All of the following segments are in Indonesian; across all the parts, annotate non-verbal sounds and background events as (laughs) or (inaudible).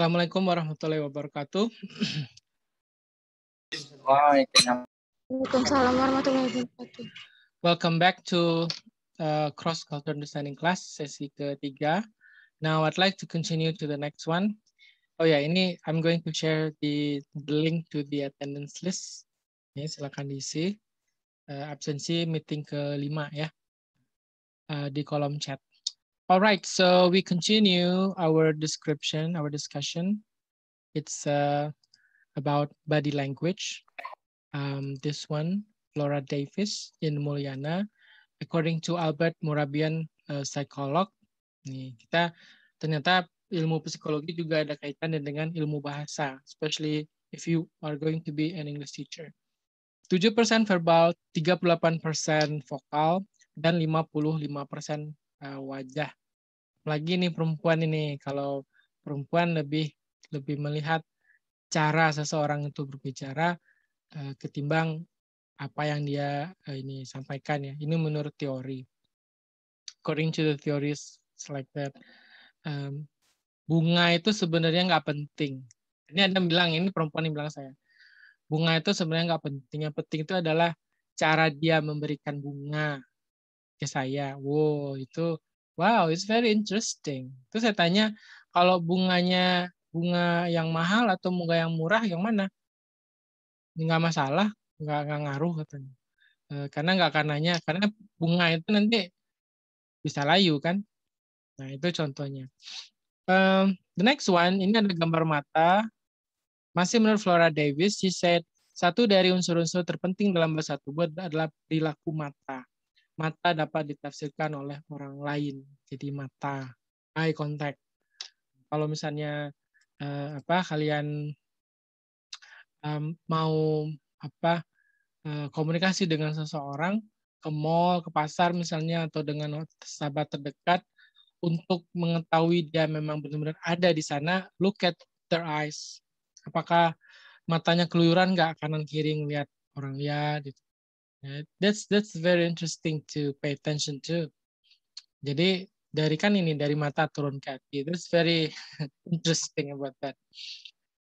Assalamualaikum warahmatullahi wabarakatuh. Waalaikumsalam warahmatullahi wabarakatuh. Welcome back to uh, Cross Cultural Understanding Class sesi ketiga. Now I'd like to continue to the next one. Oh ya, yeah, ini I'm going to share the, the link to the attendance list. Ini silakan diisi. Uh, absensi meeting kelima ya. Uh, di kolom chat. All right, so we continue our description, our discussion. It's uh, about body language. Um, this one, Laura Davis in Mulyana, according to Albert Murabian, psychologist. Uh, psycholog. Nih, kita ternyata ilmu psikologi juga ada kaitannya dengan ilmu bahasa, especially if you are going to be an English teacher. 7% verbal, 38% vokal, dan 55% uh, wajah lagi nih perempuan ini kalau perempuan lebih lebih melihat cara seseorang itu berbicara eh, ketimbang apa yang dia eh, ini sampaikan ya. Ini menurut teori. According to the theories like that, bunga itu sebenarnya nggak penting. Ini anda bilang ini perempuan yang bilang saya bunga itu sebenarnya nggak penting. Yang penting itu adalah cara dia memberikan bunga ke saya. Wow, itu wow it's very interesting terus saya tanya kalau bunganya bunga yang mahal atau bunga yang murah yang mana nggak masalah nggak nggak ngaruh katanya e, karena nggak nanya, karena bunga itu nanti bisa layu kan nah itu contohnya the next one ini ada gambar mata masih menurut Flora Davis she said satu dari unsur-unsur terpenting dalam bahasa tubuh adalah perilaku mata mata dapat ditafsirkan oleh orang lain. Jadi mata, eye contact. Kalau misalnya eh, apa kalian eh, mau apa eh, komunikasi dengan seseorang ke mall, ke pasar misalnya atau dengan sahabat terdekat untuk mengetahui dia memang benar-benar ada di sana, look at their eyes. Apakah matanya keluyuran nggak kanan kiri ngeliat orang lihat gitu. That's that's very interesting to pay attention to. Jadi dari kan ini dari mata turun kaki. That's very (laughs) interesting about that.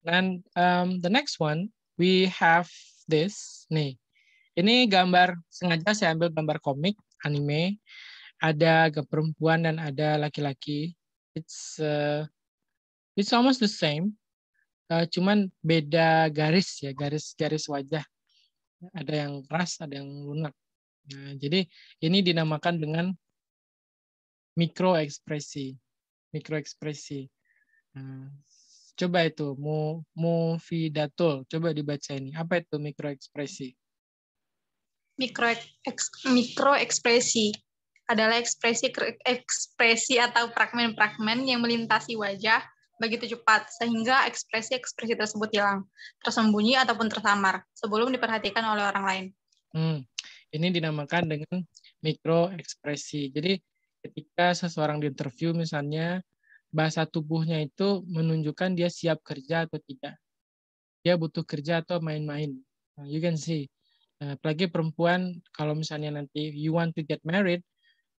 And um, the next one we have this nih. Ini gambar sengaja saya ambil gambar komik anime. Ada perempuan dan ada laki-laki. It's uh, it's almost the same. Uh, cuman beda garis ya garis garis wajah ada yang keras, ada yang lunak. Nah, jadi ini dinamakan dengan mikro Mikro ekspresi. Nah, coba itu mu mufidatul, coba dibaca ini. Apa itu mikro ekspresi? Mikro eks, ekspresi adalah ekspresi ekspresi atau fragmen-fragmen yang melintasi wajah begitu cepat sehingga ekspresi-ekspresi tersebut hilang, tersembunyi ataupun tersamar sebelum diperhatikan oleh orang lain. Hmm. Ini dinamakan dengan mikro ekspresi. Jadi ketika seseorang diinterview misalnya bahasa tubuhnya itu menunjukkan dia siap kerja atau tidak. Dia butuh kerja atau main-main. Nah, you can see. Nah, apalagi perempuan kalau misalnya nanti you want to get married,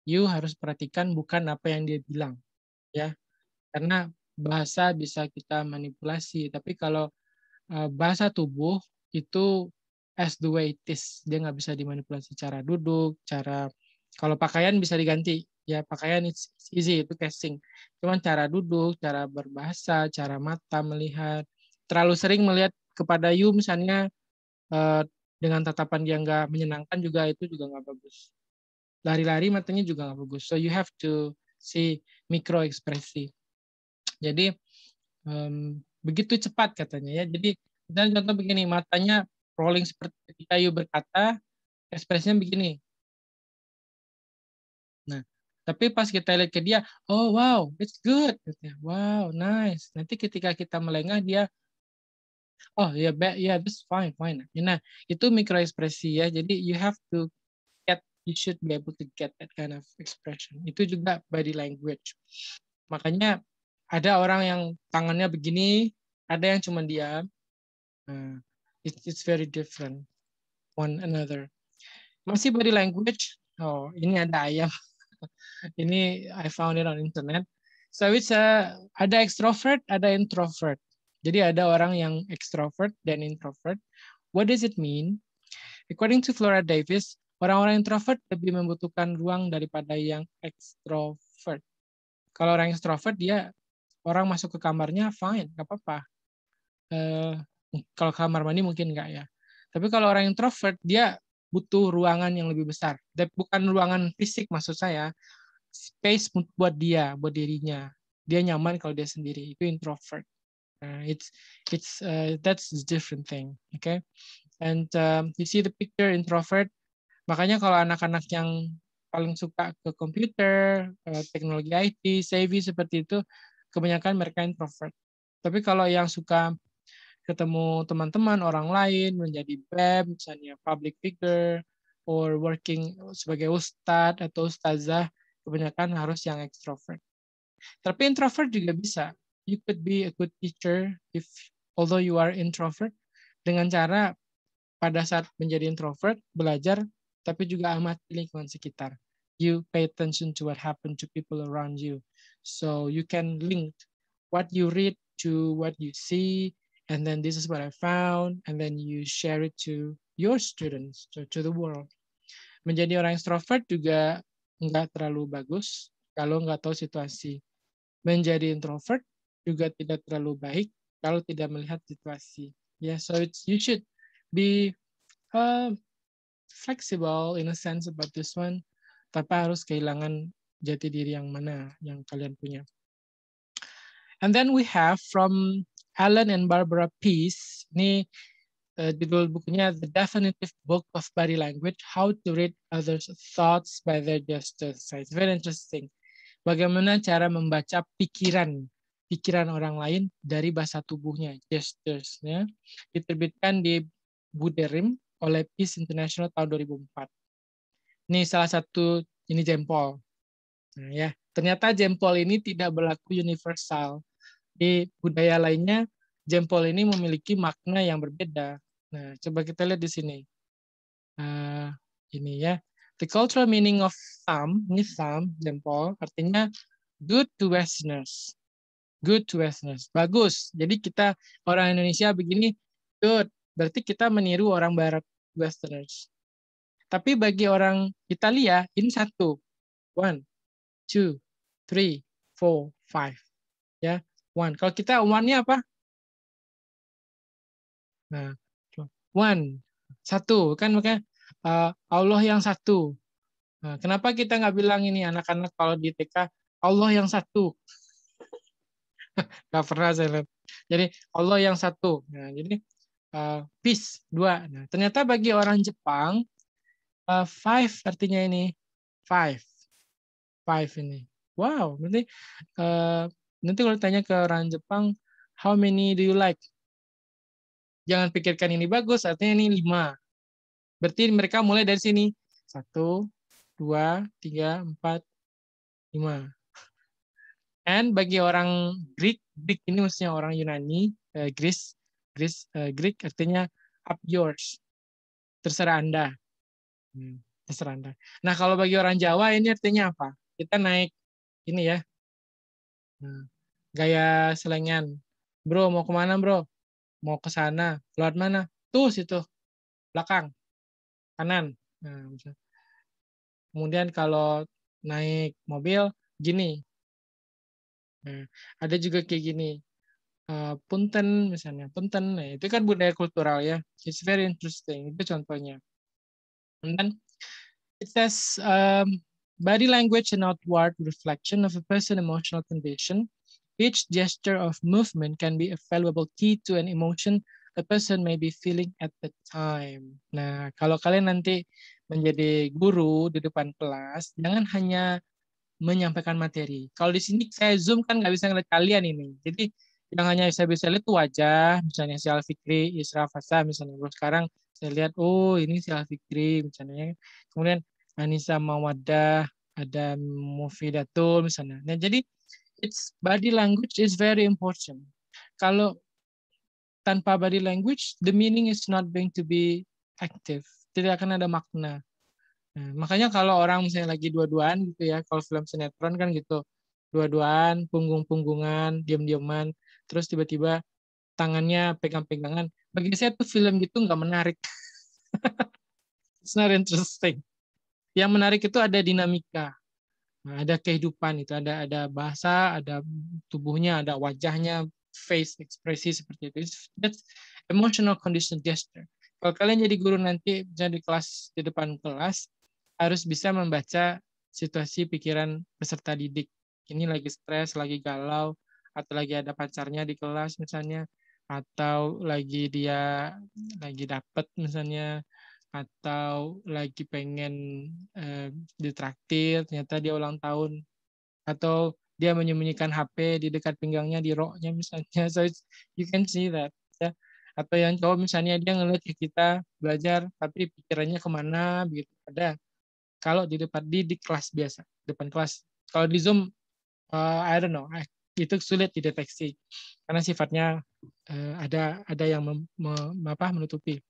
you harus perhatikan bukan apa yang dia bilang, ya. Karena bahasa bisa kita manipulasi, tapi kalau eh, bahasa tubuh itu as the way it is, dia nggak bisa dimanipulasi cara duduk, cara kalau pakaian bisa diganti, ya pakaian it's easy itu casing. Cuman cara duduk, cara berbahasa, cara mata melihat, terlalu sering melihat kepada you misalnya eh, dengan tatapan yang nggak menyenangkan juga itu juga nggak bagus. Lari-lari matanya juga nggak bagus. So you have to see micro ekspresi. Jadi um, begitu cepat katanya ya. Jadi dan contoh begini matanya rolling seperti ketika you berkata ekspresinya begini. Nah, tapi pas kita lihat ke dia, oh wow, it's good. Wow, nice. Nanti ketika kita melengah dia, oh ya, yeah, ya yeah, that's fine, fine. Nah, itu mikro ekspresi ya. Jadi you have to get, you should be able to get that kind of expression. Itu juga body language. Makanya ada orang yang tangannya begini, ada yang cuma diam. Uh, it, it's very different one another. Masih body language. Oh, ini ada ayam. (laughs) ini I found it on internet. So it's a, ada extrovert, ada introvert. Jadi ada orang yang extrovert dan introvert. What does it mean? According to Flora Davis, orang-orang introvert lebih membutuhkan ruang daripada yang extrovert. Kalau orang extrovert dia orang masuk ke kamarnya fine, nggak apa-apa. uh, kalau kamar mandi mungkin nggak ya. Tapi kalau orang introvert dia butuh ruangan yang lebih besar. dan Bukan ruangan fisik maksud saya, space buat dia, buat dirinya. Dia nyaman kalau dia sendiri. Itu introvert. Uh, it's it's uh, that's the different thing. Okay, and uh, you see the picture introvert. Makanya kalau anak-anak yang paling suka ke komputer, teknologi IT, savvy seperti itu, kebanyakan mereka introvert. Tapi kalau yang suka ketemu teman-teman orang lain menjadi BEM misalnya public figure or working sebagai ustad atau ustazah kebanyakan harus yang extrovert. Tapi introvert juga bisa. You could be a good teacher if although you are introvert dengan cara pada saat menjadi introvert belajar tapi juga amat lingkungan sekitar. You pay attention to what happened to people around you. So you can link what you read to what you see, and then this is what I found, and then you share it to your students, to, to the world. Menjadi orang introvert juga nggak terlalu bagus kalau nggak tahu situasi. Menjadi introvert juga tidak terlalu baik kalau tidak melihat situasi. Yeah, so it's you should be uh, flexible in a sense about this one, tanpa harus kehilangan jati diri yang mana yang kalian punya. And then we have from Alan and Barbara Pease. Ini uh, judul bukunya The Definitive Book of Body Language: How to Read Others' Thoughts by Their Gestures. So nah, it's very interesting. Bagaimana cara membaca pikiran pikiran orang lain dari bahasa tubuhnya, gesturesnya. Diterbitkan di Buderim oleh Peace International tahun 2004. Ini salah satu ini jempol. Hmm, ya, ternyata jempol ini tidak berlaku universal. Di budaya lainnya, jempol ini memiliki makna yang berbeda. Nah, coba kita lihat di sini. nah, ini ya. The cultural meaning of thumb, ini thumb, jempol, artinya good to Westerners. Good to Westerners. Bagus. Jadi kita orang Indonesia begini, good. Berarti kita meniru orang Barat Westerners. Tapi bagi orang Italia, ini satu. One two, three, four, five. Ya, one. Kalau kita one-nya apa? Nah, one, satu. Kan makanya uh, Allah yang satu. Nah, kenapa kita nggak bilang ini anak-anak kalau di TK Allah yang satu? (laughs) nggak pernah saya lihat. Jadi Allah yang satu. Nah, jadi uh, peace dua. Nah, ternyata bagi orang Jepang uh, five artinya ini five five ini. Wow, nanti uh, eh, nanti kalau tanya ke orang Jepang, how many do you like? Jangan pikirkan ini bagus, artinya ini lima. Berarti mereka mulai dari sini. Satu, dua, tiga, empat, lima. And bagi orang Greek, Greek ini maksudnya orang Yunani, uh, Greece, Greece, uh, Greek artinya up yours, terserah Anda. Hmm, terserah Anda. Nah, kalau bagi orang Jawa ini artinya apa? kita naik ini ya nah, gaya selengan bro mau kemana bro mau ke sana keluar mana tuh situ belakang kanan nah, kemudian kalau naik mobil gini nah, ada juga kayak gini uh, punten misalnya punten nah, itu kan budaya kultural ya it's very interesting itu contohnya dan it says um, Body language an outward reflection of a person's emotional condition. Each gesture of movement can be a valuable key to an emotion a person may be feeling at the time. Nah, kalau kalian nanti menjadi guru di depan kelas, jangan hanya menyampaikan materi. Kalau di sini saya zoom kan nggak bisa ngeliat kalian ini. Jadi yang hanya saya bisa lihat wajah, misalnya si Alfikri, Isra Fasa, misalnya. Terus sekarang saya lihat, oh ini si Alfikri, misalnya. Kemudian Anissa Mawadah, ada Mufidatul misalnya. Nah, jadi it's body language is very important. Kalau tanpa body language, the meaning is not going to be active. Tidak akan ada makna. Nah, makanya kalau orang misalnya lagi dua-duaan gitu ya, kalau film sinetron kan gitu, dua-duaan, punggung-punggungan, diam-diaman, terus tiba-tiba tangannya pegang-pegangan. Bagi saya tuh film gitu nggak menarik. (laughs) It's not interesting yang menarik itu ada dinamika. Nah, ada kehidupan itu, ada ada bahasa, ada tubuhnya, ada wajahnya, face ekspresi seperti itu. That's emotional condition gesture. Kalau kalian jadi guru nanti jadi di kelas di depan kelas harus bisa membaca situasi pikiran peserta didik. Ini lagi stres, lagi galau, atau lagi ada pacarnya di kelas misalnya, atau lagi dia lagi dapet misalnya atau lagi pengen eh, ditraktir ternyata dia ulang tahun atau dia menyembunyikan HP di dekat pinggangnya di roknya misalnya (laughs) so you can see that ya atau yang cowok misalnya dia ngeliat kita belajar tapi pikirannya kemana gitu ada kalau di depan di, di kelas biasa depan kelas kalau di zoom uh, I don't know itu sulit dideteksi karena sifatnya uh, ada ada yang mem, mem, apa menutupi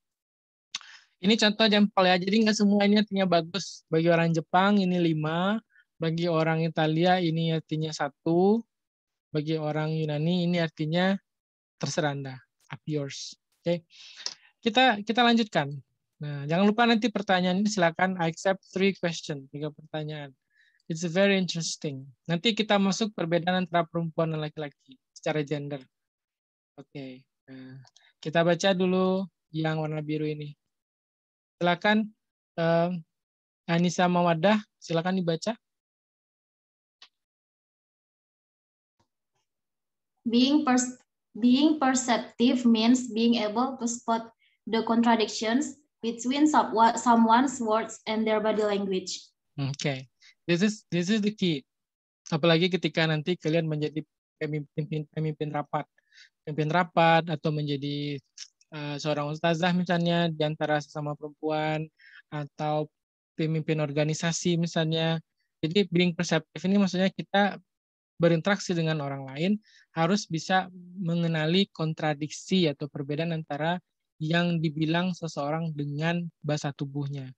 ini contoh jempol ya. Jadi nggak semuanya artinya bagus. Bagi orang Jepang ini lima, bagi orang Italia ini artinya satu, bagi orang Yunani ini artinya terserah Anda. Up yours. Oke. Okay. Kita kita lanjutkan. Nah, jangan lupa nanti pertanyaan ini silakan I accept three question, tiga pertanyaan. It's very interesting. Nanti kita masuk perbedaan antara perempuan dan laki-laki secara gender. Oke, okay. nah, kita baca dulu yang warna biru ini. Silakan uh, Anissa Mawadah, silakan dibaca. Being pers being perceptive means being able to spot the contradictions between someone's words and their body language. Okay, this is this is the key. Apalagi ketika nanti kalian menjadi pemimpin pemimpin rapat, pemimpin rapat atau menjadi Eh, seorang ustazah misalnya di antara sesama perempuan atau pemimpin organisasi misalnya. Jadi being perceptive ini maksudnya kita berinteraksi dengan orang lain harus bisa mengenali kontradiksi atau perbedaan antara yang dibilang seseorang dengan bahasa tubuhnya.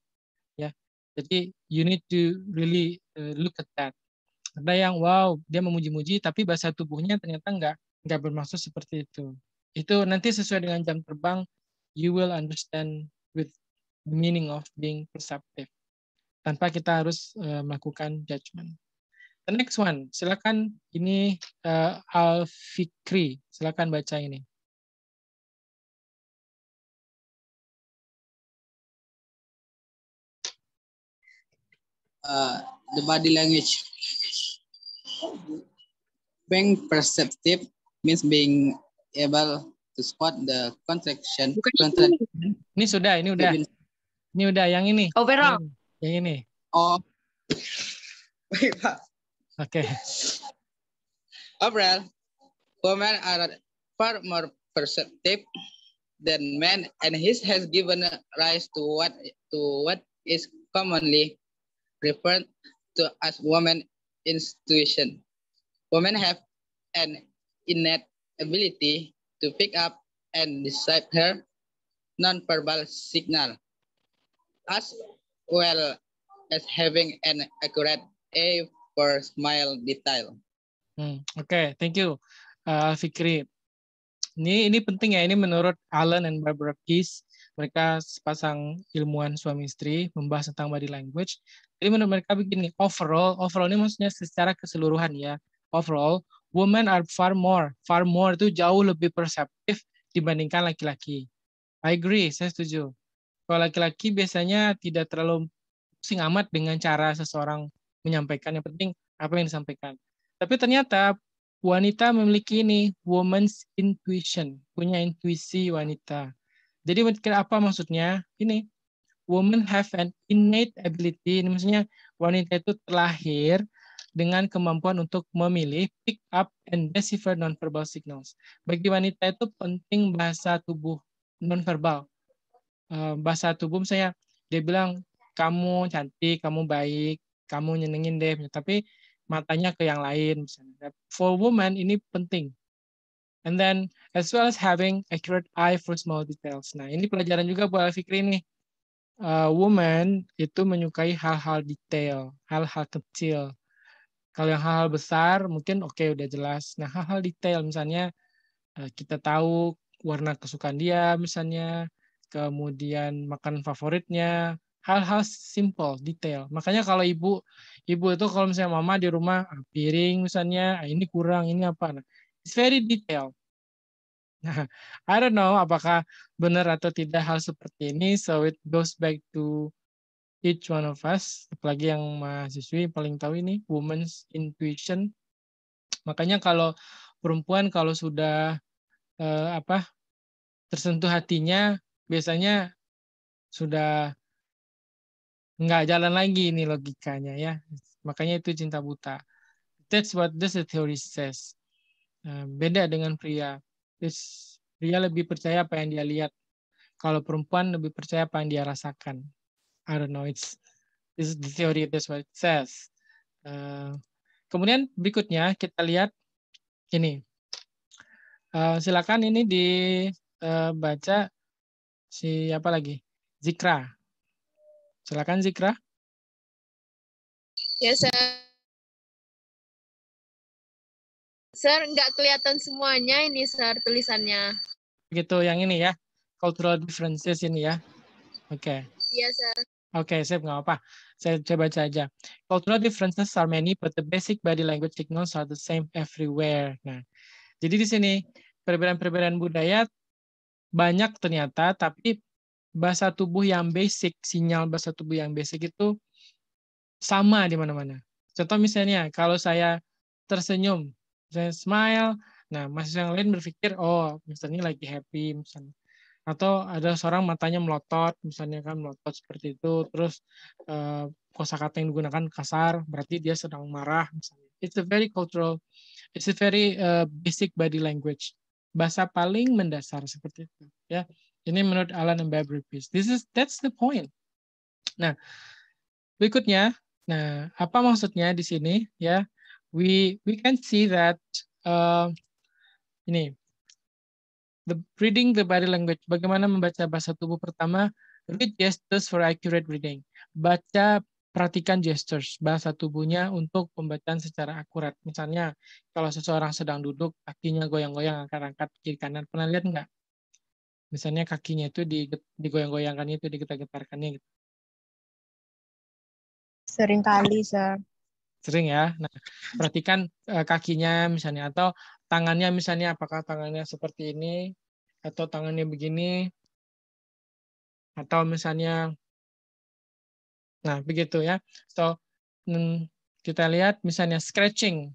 Ya. Jadi you need to really eh, look at that. Ada yang wow, dia memuji-muji tapi bahasa tubuhnya ternyata enggak nggak bermaksud seperti itu itu nanti sesuai dengan jam terbang you will understand with the meaning of being perceptive tanpa kita harus uh, melakukan judgment. The next one, silakan ini uh, eh, Al Fikri, silakan baca ini. Uh, the body language. Being perceptive means being able to spot the contraction. Bukan contra ini. sudah, ini udah. Ini udah yang ini. Overall. Oh, yang, yang ini. Oh. Oke. Okay. Overall, women are far more perceptive than men and his has given rise to what to what is commonly referred to as woman institution. Women have an innate ability to pick up and decipher nonverbal signal, as well as having an accurate A for smile detail. Hmm, Oke, okay, thank you, uh, Fikri. Ini ini penting ya. Ini menurut Alan and Barbara Keys, mereka sepasang ilmuwan suami istri membahas tentang body language. Jadi menurut mereka begini, overall, overall ini maksudnya secara keseluruhan ya. Overall, women are far more. Far more itu jauh lebih perseptif dibandingkan laki-laki. I agree, saya setuju. Kalau laki-laki biasanya tidak terlalu pusing amat dengan cara seseorang menyampaikan. Yang penting apa yang disampaikan. Tapi ternyata wanita memiliki ini, woman's intuition, punya intuisi wanita. Jadi apa maksudnya? Ini, women have an innate ability, ini maksudnya wanita itu terlahir dengan kemampuan untuk memilih, pick up, and decipher nonverbal signals. Bagi wanita itu penting bahasa tubuh nonverbal. Eh, bahasa tubuh saya, dia bilang, kamu cantik, kamu baik, kamu nyenengin deh, tapi matanya ke yang lain. Misalnya. For women, ini penting. And then, as well as having accurate eye for small details. Nah, ini pelajaran juga buat Fikri nih uh, woman itu menyukai hal-hal detail, hal-hal kecil. Kalau yang hal-hal besar mungkin oke okay, udah jelas. Nah hal-hal detail misalnya eh, kita tahu warna kesukaan dia misalnya, kemudian makan favoritnya, hal-hal simple, detail. Makanya kalau ibu, ibu itu kalau misalnya mama di rumah ah, piring misalnya, ah, ini kurang, ini apa. Nah, it's very detail. Nah, I don't know apakah benar atau tidak hal seperti ini. So it goes back to each one of us, apalagi yang mahasiswi paling tahu ini women's intuition. Makanya kalau perempuan kalau sudah eh, apa tersentuh hatinya, biasanya sudah nggak jalan lagi ini logikanya ya. Makanya itu cinta buta. That's what this theory says. Eh, beda dengan pria. This, pria lebih percaya apa yang dia lihat. Kalau perempuan lebih percaya apa yang dia rasakan. I don't know. It's this is the theory. That's what it says. Uh, kemudian berikutnya kita lihat ini. Uh, silakan ini dibaca eh, uh, siapa lagi? Zikra. Silakan Zikra. Ya, yes, sir. Sir, nggak kelihatan semuanya ini, sir, tulisannya. Begitu, yang ini ya. Cultural differences ini ya. Oke. Okay. Iya, yes, sir. Oke, okay, sip, nggak apa-apa. Saya, coba baca aja. Cultural differences are many, but the basic body language signals are the same everywhere. Nah, jadi di sini perbedaan-perbedaan budaya banyak ternyata, tapi bahasa tubuh yang basic, sinyal bahasa tubuh yang basic itu sama di mana-mana. Contoh misalnya, kalau saya tersenyum, saya smile, nah mahasiswa yang lain berpikir, oh, misalnya lagi happy, misalnya atau ada seorang matanya melotot misalnya kan melotot seperti itu terus uh, kosakata yang digunakan kasar berarti dia sedang marah misalnya it's a very cultural it's a very uh, basic body language bahasa paling mendasar seperti itu ya ini menurut Alan and Babrippis this is that's the point nah berikutnya nah apa maksudnya di sini ya we we can see that uh, ini The reading the body language, bagaimana membaca bahasa tubuh pertama, read gestures for accurate reading. Baca perhatikan gestures bahasa tubuhnya untuk pembacaan secara akurat. Misalnya, kalau seseorang sedang duduk, kakinya goyang-goyang, angkat-angkat kiri kanan. Pernah lihat nggak? Misalnya kakinya itu digoyang goyangkan itu digetar-getarkannya. Gitu. Sering kali, Sir. Sering ya. Nah, perhatikan eh, kakinya misalnya atau tangannya misalnya apakah tangannya seperti ini atau tangannya begini atau misalnya nah begitu ya so hmm, kita lihat misalnya scratching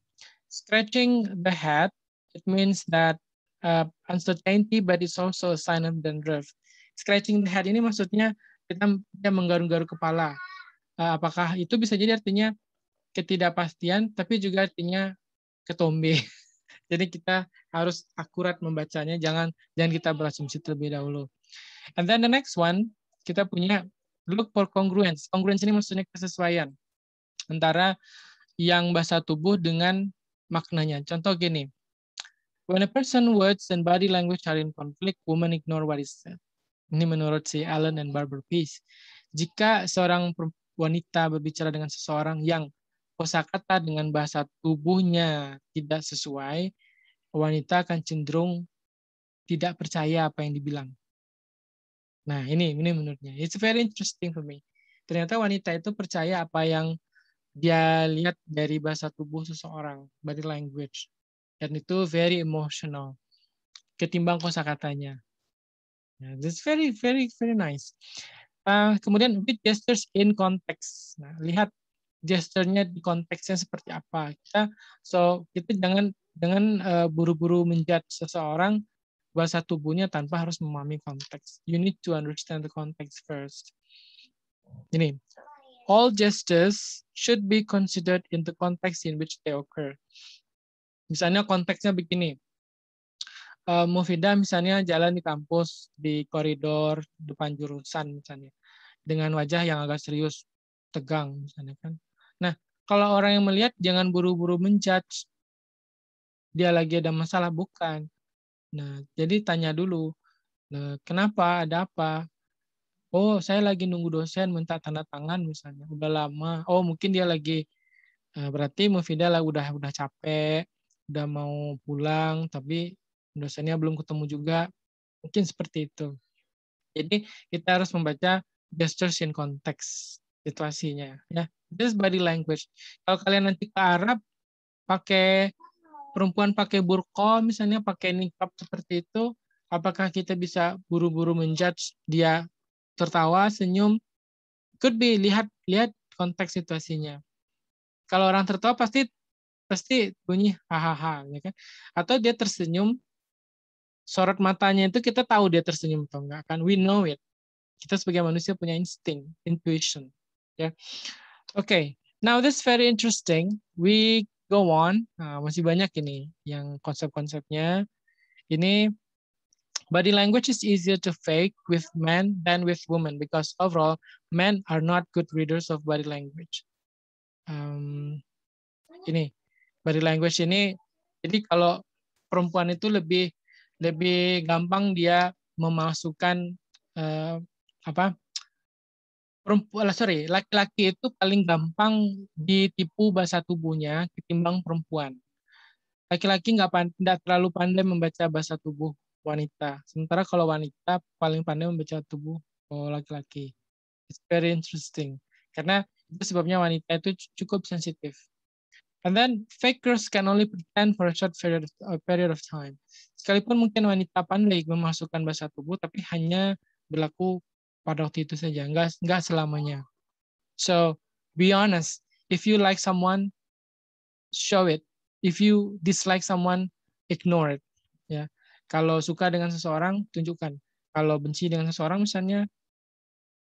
scratching the head it means that uh, uncertainty but it's also a sign of dandruff scratching the head ini maksudnya kita, menggaru menggaruk kepala uh, apakah itu bisa jadi artinya ketidakpastian tapi juga artinya ketombe (laughs) Jadi kita harus akurat membacanya, jangan jangan kita berasumsi terlebih dahulu. And then the next one, kita punya look for congruence. Congruence ini maksudnya kesesuaian antara yang bahasa tubuh dengan maknanya. Contoh gini, when a person words and body language are in conflict, women ignore what is said. Ini menurut si Alan and Barbara Peace. Jika seorang wanita berbicara dengan seseorang yang kosakata dengan bahasa tubuhnya tidak sesuai, wanita akan cenderung tidak percaya apa yang dibilang. Nah, ini ini menurutnya. It's very interesting for me. Ternyata wanita itu percaya apa yang dia lihat dari bahasa tubuh seseorang, body language. Dan itu very emotional. Ketimbang kosakatanya. Nah, this very very very nice. Uh, kemudian with gestures in context. Nah, lihat gesturnya di konteksnya seperti apa kita so kita jangan dengan uh, eh, buru-buru menjat seseorang bahasa tubuhnya tanpa harus memahami konteks you need to understand the context first ini all gestures should be considered in the context in which they occur misalnya konteksnya begini uh, eh, Mufida misalnya jalan di kampus di koridor depan jurusan misalnya dengan wajah yang agak serius tegang misalnya kan kalau orang yang melihat jangan buru-buru menjudge dia lagi ada masalah bukan. Nah, jadi tanya dulu, nah, kenapa, ada apa? Oh, saya lagi nunggu dosen minta tanda tangan misalnya, udah lama. Oh, mungkin dia lagi eh, berarti Mufida lah udah udah capek, udah mau pulang, tapi dosennya belum ketemu juga. Mungkin seperti itu. Jadi kita harus membaca gestures in konteks situasinya, ya. This body language. Kalau kalian nanti ke Arab, pakai perempuan pakai burqa, misalnya pakai nikab seperti itu, apakah kita bisa buru-buru menjudge dia tertawa, senyum? Could be lihat lihat konteks situasinya. Kalau orang tertawa pasti pasti bunyi hahaha, ya kan? Atau dia tersenyum, sorot matanya itu kita tahu dia tersenyum atau enggak kan? We know it. Kita sebagai manusia punya insting, intuition, ya okay. now this is very interesting. We go on. Uh, masih banyak ini yang konsep-konsepnya. Ini body language is easier to fake with men than with women because overall men are not good readers of body language. Um, ini body language ini jadi kalau perempuan itu lebih lebih gampang dia memasukkan uh, eh, apa perempuan sorry laki-laki itu paling gampang ditipu bahasa tubuhnya ketimbang perempuan laki-laki nggak -laki tidak terlalu pandai membaca bahasa tubuh wanita sementara kalau wanita paling pandai membaca tubuh oh, laki-laki it's very interesting karena itu sebabnya wanita itu cukup sensitif and then fakers can only pretend for a short period period of time sekalipun mungkin wanita pandai memasukkan bahasa tubuh tapi hanya berlaku pada waktu itu saja, nggak nggak selamanya. So be honest. If you like someone, show it. If you dislike someone, ignore it. Ya, kalau suka dengan seseorang, tunjukkan. Kalau benci dengan seseorang, misalnya,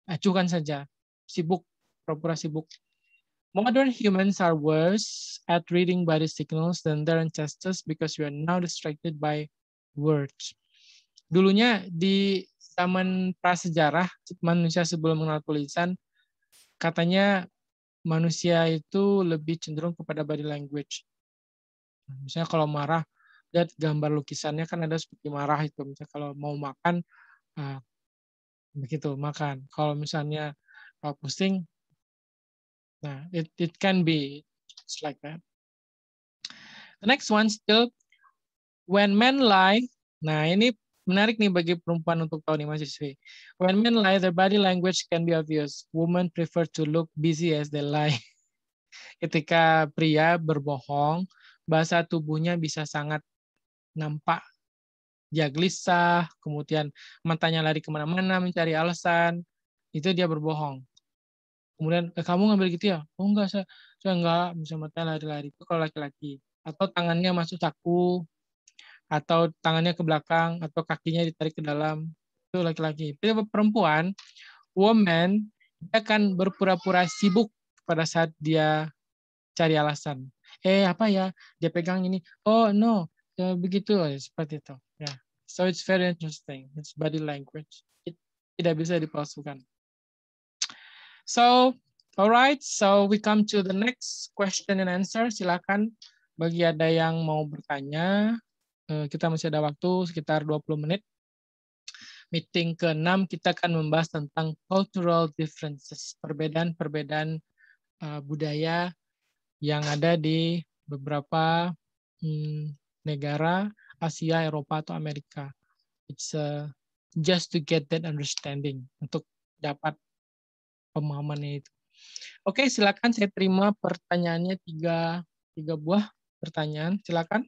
acuhkan saja. Sibuk, pura-pura sibuk. Modern humans are worse at reading body signals than their ancestors because we are now distracted by words dulunya di zaman prasejarah manusia sebelum mengenal tulisan katanya manusia itu lebih cenderung kepada body language. Misalnya kalau marah, lihat gambar lukisannya kan ada seperti marah itu. Misalnya kalau mau makan, ah, begitu makan. Kalau misalnya kalau ah, pusing, nah it, it can be just like that. The next one still, when men lie, nah ini Menarik nih bagi perempuan untuk tahu nih Mas sih. When men lie, their body language can be obvious. Women prefer to look busy as they lie. (laughs) Ketika pria berbohong, bahasa tubuhnya bisa sangat nampak dia gelisah, kemudian matanya lari kemana-mana mencari alasan, itu dia berbohong. Kemudian eh, kamu ngambil gitu ya? Oh enggak, saya, saya enggak, bisa matanya lari-lari. Itu kalau laki-laki. Atau tangannya masuk saku, atau tangannya ke belakang atau kakinya ditarik ke dalam itu laki-laki tapi perempuan woman dia akan berpura-pura sibuk pada saat dia cari alasan eh apa ya dia pegang ini oh no ya, begitu seperti itu ya yeah. so it's very interesting it's body language It tidak bisa dipalsukan so alright so we come to the next question and answer silakan bagi ada yang mau bertanya Eh, kita masih ada waktu sekitar 20 menit. Meeting ke-6 kita akan membahas tentang cultural differences, perbedaan-perbedaan eh, budaya yang ada di beberapa hmm, negara Asia, Eropa atau Amerika. It's a, eh, just to get that understanding untuk dapat pemahaman itu. Oke, silakan saya terima pertanyaannya tiga tiga buah pertanyaan. Silakan.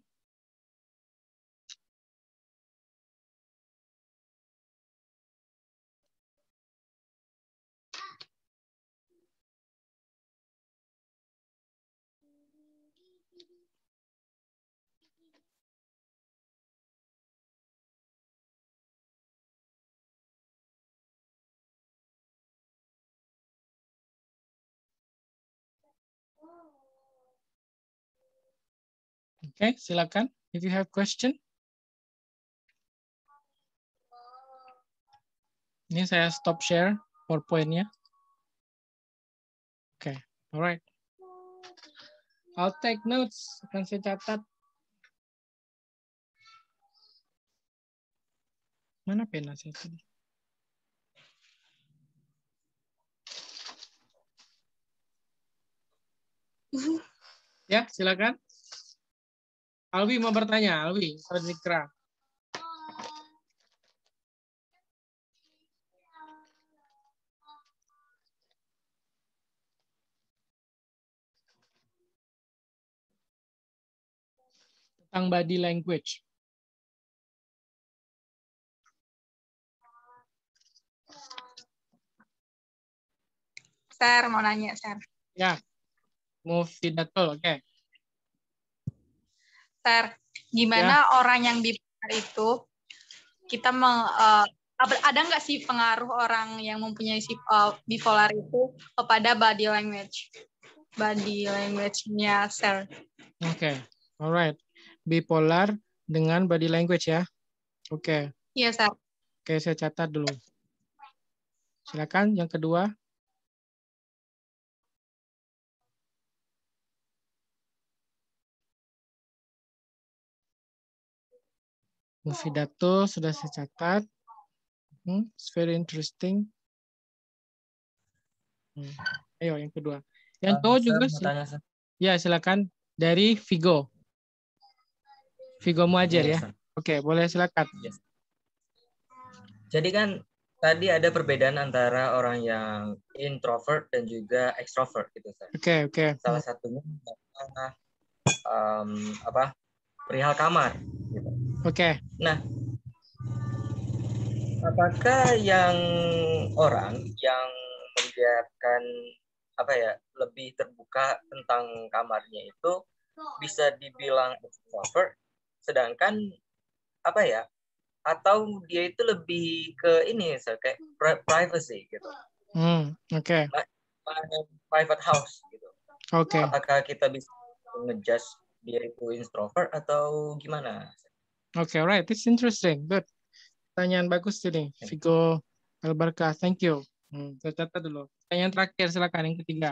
okay, silakan. If you have question. Ini saya stop share PowerPoint-nya. Oke, okay, alright. I'll take notes. Akan saya catat. Mana pena saya tadi? (laughs) Ya, silakan. Alwi mau bertanya, Alwi, Zikra. Tentang body language. Ser, mau nanya, Ser. Ya, mufidatul, oke. Okay dokter gimana ya. orang yang dibakar itu kita meng, uh, ada nggak sih pengaruh orang yang mempunyai uh, bipolar itu kepada body language body language-nya sel oke okay. alright bipolar dengan body language ya oke okay. iya sir oke okay, saya catat dulu silakan yang kedua Mufidato oh. sudah saya catat. Hmm, it's very interesting. Hmm. Ayo yang kedua. Yang uh, juga sih. Ya silakan dari Vigo. Vigo Muajir iya, ya. Oke okay, boleh silakan. Yes. Iya. Jadi kan tadi ada perbedaan antara orang yang introvert dan juga extrovert gitu Oke okay, oke. Okay. Salah satunya um, apa perihal kamar. Oke. Okay. Nah, apakah yang orang yang membiarkan apa ya lebih terbuka tentang kamarnya itu bisa dibilang extrovert, sedangkan apa ya atau dia itu lebih ke ini so, kayak privacy gitu. Hmm, oke. Okay. Private house gitu. Oke. Okay. Apakah kita bisa ngejudge dia itu introvert atau gimana? Oke, okay, right. It's interesting. Good. Pertanyaan bagus ini, Vigo Albarca. Thank you. Hmm, saya catat dulu. Pertanyaan terakhir, silakan yang ketiga.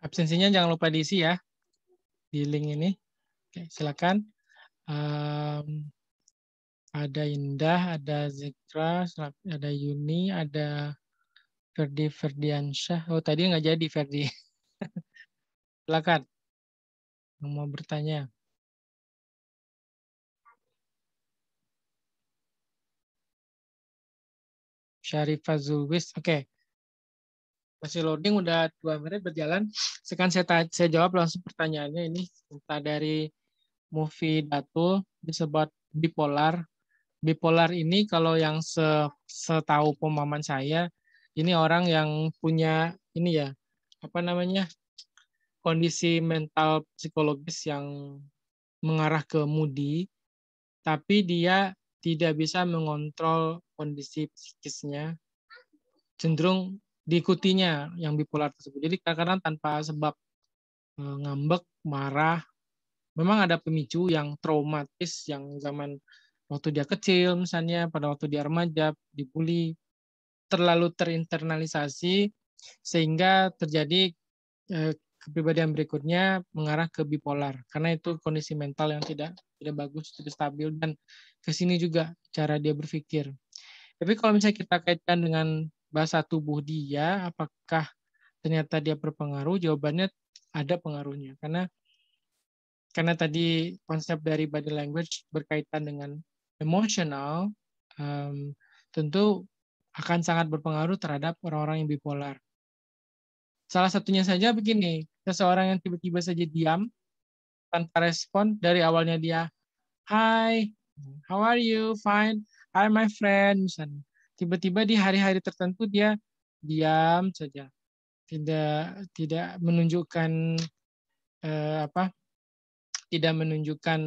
Absensinya jangan lupa diisi ya di link ini. Oke, silakan. Um, ada Indah, ada Zikra, ada Yuni, ada Ferdi Ferdiansyah. Oh, tadi nggak jadi Ferdi. (laughs) Silakan. Yang mau bertanya. Syarifah Zulwis. Oke. Okay. Masih loading udah dua menit berjalan. Sekarang saya, saya jawab langsung pertanyaannya ini cerita dari movie Datul disebut bipolar. Bipolar ini kalau yang setahu pemahaman saya ini orang yang punya ini ya apa namanya kondisi mental psikologis yang mengarah ke moody, tapi dia tidak bisa mengontrol kondisi psikisnya, cenderung diikutinya yang bipolar tersebut. Jadi kadang-kadang tanpa sebab e, ngambek, marah, memang ada pemicu yang traumatis yang zaman waktu dia kecil misalnya, pada waktu dia remaja, dibully, terlalu terinternalisasi sehingga terjadi eh, kepribadian berikutnya mengarah ke bipolar karena itu kondisi mental yang tidak tidak bagus tidak stabil dan ke sini juga cara dia berpikir tapi kalau misalnya kita kaitkan dengan bahasa tubuh dia apakah ternyata dia berpengaruh jawabannya ada pengaruhnya karena karena tadi konsep dari body language berkaitan dengan emosional um, tentu akan sangat berpengaruh terhadap orang-orang yang bipolar. Salah satunya saja begini, seseorang yang tiba-tiba saja diam tanpa respon dari awalnya dia, Hi, how are you? Fine, hi my friend. Misalnya, tiba-tiba di hari-hari tertentu dia diam saja, tidak tidak menunjukkan eh, apa, tidak menunjukkan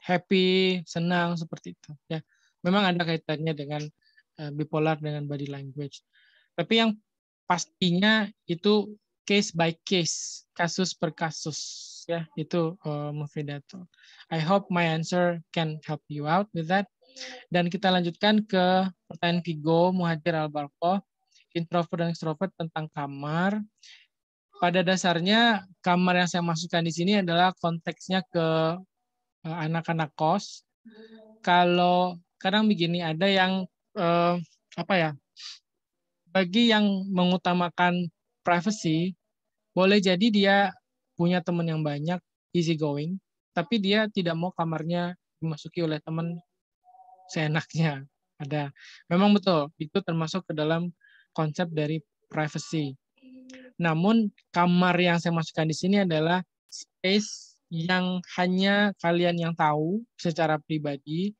happy, senang seperti itu. Ya, memang ada kaitannya dengan Eh, bipolar dengan body language. Tapi yang pastinya itu case by case, kasus per kasus ya itu uh, eh, Mufidatul. I hope my answer can help you out with that. Dan kita lanjutkan ke pertanyaan Vigo Muhajir al introvert dan extrovert tentang kamar. Pada dasarnya kamar yang saya masukkan di sini adalah konteksnya ke eh, anak-anak kos. Kalau kadang begini ada yang eh, apa ya? Bagi yang mengutamakan privacy, boleh jadi dia punya teman yang banyak, easy going, tapi dia tidak mau kamarnya dimasuki oleh teman seenaknya. Ada. Memang betul, itu termasuk ke dalam konsep dari privacy. Namun kamar yang saya masukkan di sini adalah space yang hanya kalian yang tahu secara pribadi,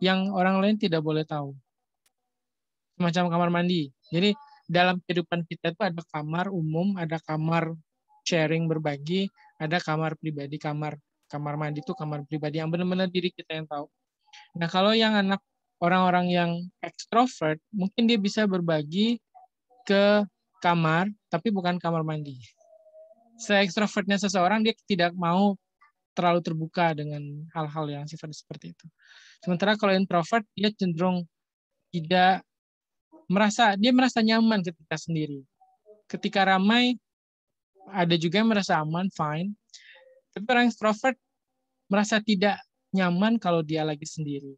yang orang lain tidak boleh tahu semacam kamar mandi. Jadi dalam kehidupan kita itu ada kamar umum, ada kamar sharing berbagi, ada kamar pribadi, kamar kamar mandi itu kamar pribadi yang benar-benar diri kita yang tahu. Nah kalau yang anak orang-orang yang ekstrovert, mungkin dia bisa berbagi ke kamar, tapi bukan kamar mandi. Se-ekstrovertnya seseorang, dia tidak mau terlalu terbuka dengan hal-hal yang sifatnya seperti itu. Sementara kalau introvert, dia cenderung tidak merasa dia merasa nyaman ketika sendiri. Ketika ramai ada juga yang merasa aman, fine. Tapi orang introvert merasa tidak nyaman kalau dia lagi sendiri.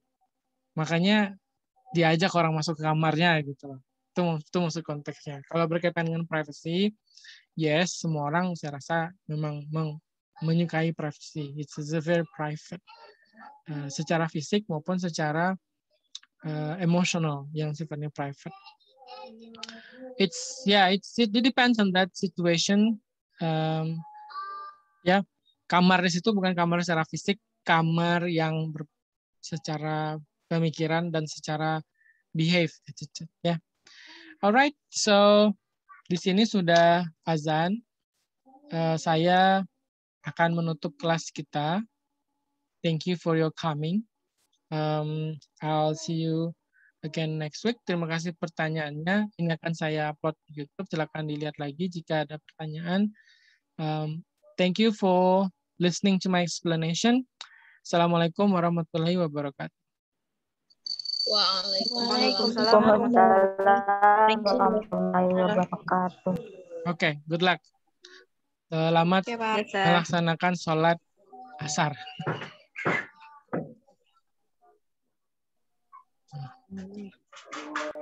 Makanya diajak orang masuk ke kamarnya gitu loh. Itu, itu maksud konteksnya. Kalau berkaitan dengan privacy, yes, semua orang saya rasa memang meng, menyukai privacy. It's a very private. Uh, secara fisik maupun secara uh, emotional yang sifatnya private. It's yeah, it's it, depends on that situation. Um, ya, yeah. kamar di situ bukan kamar secara fisik, kamar yang ber, secara pemikiran dan secara behave ya. Yeah. Alright, so di sini sudah azan. Uh, saya akan menutup kelas kita. Thank you for your coming. Um, I'll see you again next week. Terima kasih pertanyaannya. Ini akan saya upload di YouTube. Silakan dilihat lagi jika ada pertanyaan. Um, thank you for listening to my explanation. Assalamualaikum warahmatullahi wabarakatuh. Waalaikumsalam warahmatullahi wabarakatuh. Oke, okay, good luck. Selamat uh, okay, melaksanakan sholat asar. Amém.